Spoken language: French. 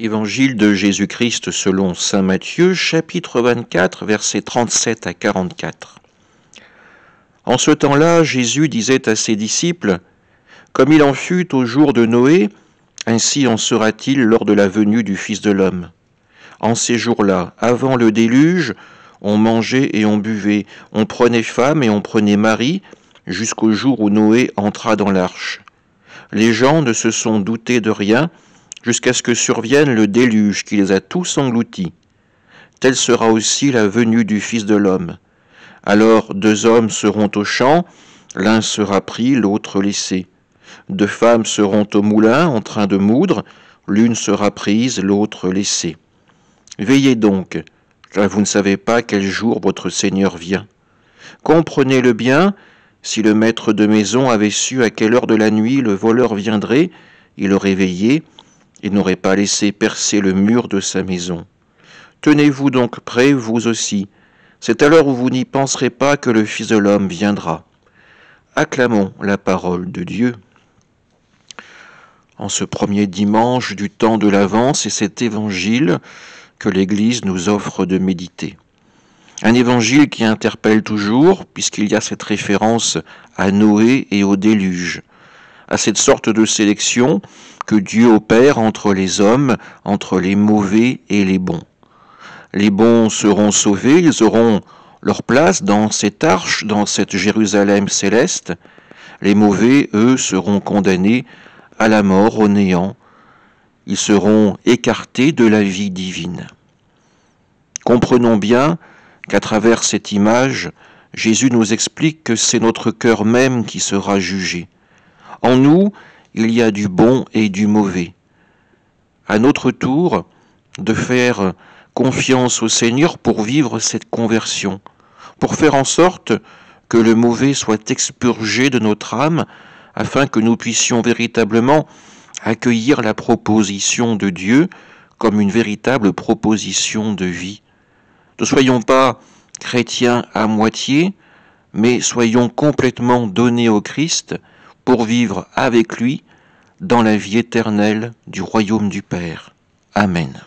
Évangile de Jésus-Christ selon Saint Matthieu, chapitre 24, versets 37 à 44. En ce temps-là, Jésus disait à ses disciples, Comme il en fut au jour de Noé, ainsi en sera-t-il lors de la venue du Fils de l'homme. En ces jours-là, avant le déluge, on mangeait et on buvait, on prenait femme et on prenait mari, jusqu'au jour où Noé entra dans l'arche. Les gens ne se sont doutés de rien, jusqu'à ce que survienne le déluge qui les a tous engloutis. Telle sera aussi la venue du Fils de l'homme. Alors deux hommes seront au champ, l'un sera pris, l'autre laissé. Deux femmes seront au moulin en train de moudre, l'une sera prise, l'autre laissée. Veillez donc, car vous ne savez pas quel jour votre Seigneur vient. Comprenez-le bien, si le maître de maison avait su à quelle heure de la nuit le voleur viendrait, il le veillé, il n'aurait pas laissé percer le mur de sa maison. Tenez-vous donc prêts, vous aussi. C'est à l'heure où vous n'y penserez pas que le Fils de l'homme viendra. Acclamons la parole de Dieu. En ce premier dimanche du temps de l'avance c'est cet évangile que l'Église nous offre de méditer. Un évangile qui interpelle toujours, puisqu'il y a cette référence à Noé et au déluge à cette sorte de sélection que Dieu opère entre les hommes, entre les mauvais et les bons. Les bons seront sauvés, ils auront leur place dans cette arche, dans cette Jérusalem céleste. Les mauvais, eux, seront condamnés à la mort, au néant. Ils seront écartés de la vie divine. Comprenons bien qu'à travers cette image, Jésus nous explique que c'est notre cœur même qui sera jugé, en nous, il y a du bon et du mauvais. À notre tour, de faire confiance au Seigneur pour vivre cette conversion, pour faire en sorte que le mauvais soit expurgé de notre âme, afin que nous puissions véritablement accueillir la proposition de Dieu comme une véritable proposition de vie. Ne soyons pas chrétiens à moitié, mais soyons complètement donnés au Christ, pour vivre avec lui dans la vie éternelle du royaume du Père. Amen.